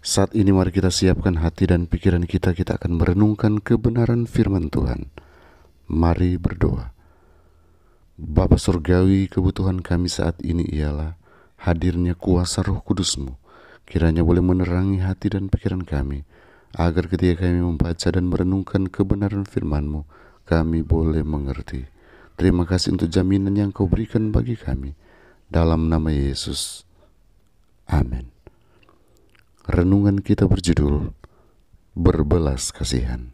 Saat ini mari kita siapkan hati dan pikiran kita, kita akan merenungkan kebenaran firman Tuhan. Mari berdoa. Bapa Surgawi, kebutuhan kami saat ini ialah hadirnya kuasa roh kudusmu. Kiranya boleh menerangi hati dan pikiran kami, agar ketika kami membaca dan merenungkan kebenaran firmanmu, kami boleh mengerti. Terima kasih untuk jaminan yang kau berikan bagi kami. Dalam nama Yesus. Amin. Renungan kita berjudul Berbelas Kasihan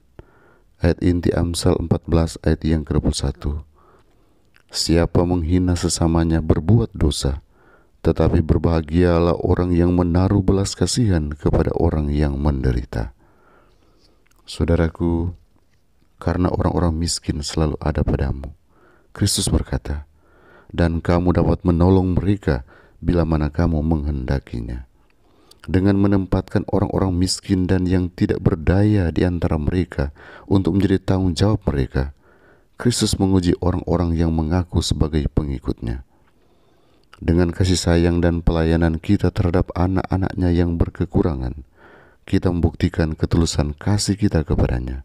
Ayat inti Amsal 14 ayat yang ke-21 Siapa menghina sesamanya berbuat dosa Tetapi berbahagialah orang yang menaruh belas kasihan kepada orang yang menderita Saudaraku, karena orang-orang miskin selalu ada padamu Kristus berkata, dan kamu dapat menolong mereka bila mana kamu menghendakinya dengan menempatkan orang-orang miskin dan yang tidak berdaya di antara mereka untuk menjadi tanggung jawab mereka, Kristus menguji orang-orang yang mengaku sebagai pengikutnya. Dengan kasih sayang dan pelayanan kita terhadap anak-anaknya yang berkekurangan, kita membuktikan ketulusan kasih kita kepadanya.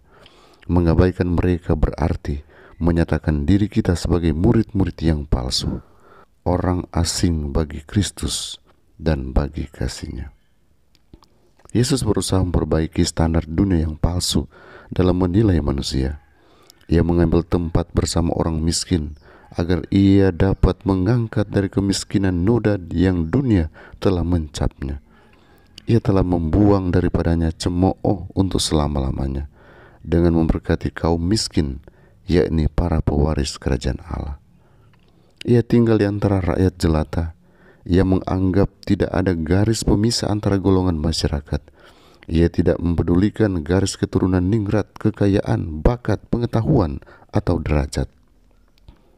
Mengabaikan mereka berarti menyatakan diri kita sebagai murid-murid yang palsu, orang asing bagi Kristus dan bagi kasihnya. Yesus berusaha memperbaiki standar dunia yang palsu dalam menilai manusia. Ia mengambil tempat bersama orang miskin agar ia dapat mengangkat dari kemiskinan noda yang dunia telah mencapnya. Ia telah membuang daripadanya cemooh untuk selama-lamanya dengan memberkati kaum miskin, yakni para pewaris kerajaan Allah. Ia tinggal di antara rakyat jelata, ia menganggap tidak ada garis pemisah antara golongan masyarakat. Ia tidak mempedulikan garis keturunan ningrat, kekayaan, bakat, pengetahuan, atau derajat.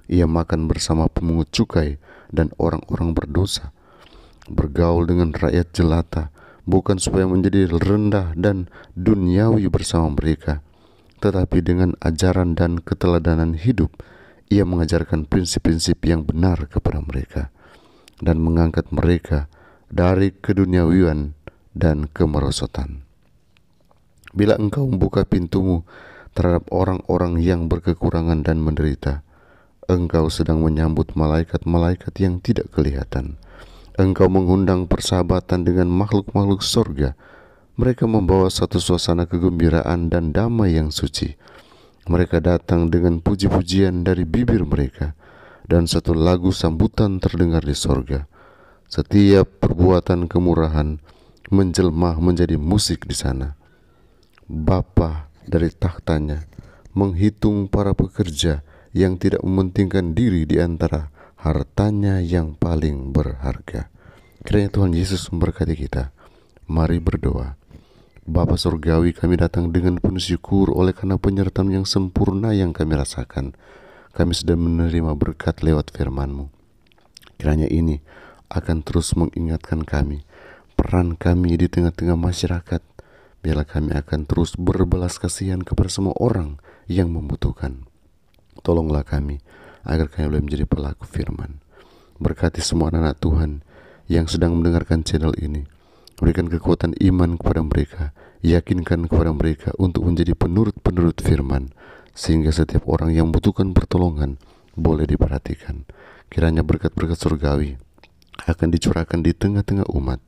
Ia makan bersama pemungut cukai dan orang-orang berdosa. Bergaul dengan rakyat jelata, bukan supaya menjadi rendah dan duniawi bersama mereka, tetapi dengan ajaran dan keteladanan hidup, ia mengajarkan prinsip-prinsip yang benar kepada mereka dan mengangkat mereka dari keduniawian dan kemerosotan. Bila engkau membuka pintumu terhadap orang-orang yang berkekurangan dan menderita, engkau sedang menyambut malaikat-malaikat yang tidak kelihatan. Engkau mengundang persahabatan dengan makhluk-makhluk sorga. Mereka membawa satu suasana kegembiraan dan damai yang suci. Mereka datang dengan puji-pujian dari bibir mereka dan satu lagu sambutan terdengar di sorga. Setiap perbuatan kemurahan menjelma menjadi musik di sana. Bapa dari tahtanya menghitung para pekerja yang tidak mementingkan diri di antara hartanya yang paling berharga. Kiranya Tuhan Yesus memberkati kita. Mari berdoa. Bapa Surgawi kami datang dengan penuh syukur oleh karena penyertaan yang sempurna yang kami rasakan. Kami sudah menerima berkat lewat firman-Mu. Kiranya ini akan terus mengingatkan kami peran kami di tengah-tengah masyarakat. Biarlah kami akan terus berbelas kasihan kepada semua orang yang membutuhkan. Tolonglah kami agar kami boleh menjadi pelaku firman. Berkati semua anak-anak Tuhan yang sedang mendengarkan channel ini. Berikan kekuatan iman kepada mereka, yakinkan kepada mereka untuk menjadi penurut-penurut firman sehingga setiap orang yang butuhkan pertolongan boleh diperhatikan. Kiranya berkat-berkat surgawi akan dicurahkan di tengah-tengah umat.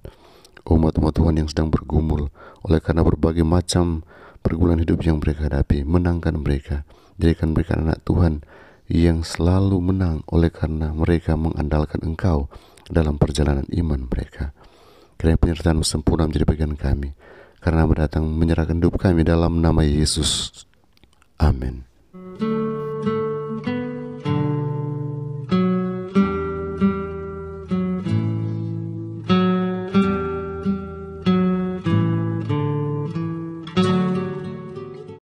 Umat-umat Tuhan yang sedang bergumul oleh karena berbagai macam pergulan hidup yang mereka hadapi, menangkan mereka, jadikan mereka anak Tuhan yang selalu menang oleh karena mereka mengandalkan Engkau dalam perjalanan iman mereka. Kiranya penyertaan sempurna menjadi bagian kami, karena berdatang menyerahkan hidup kami dalam nama Yesus Amen.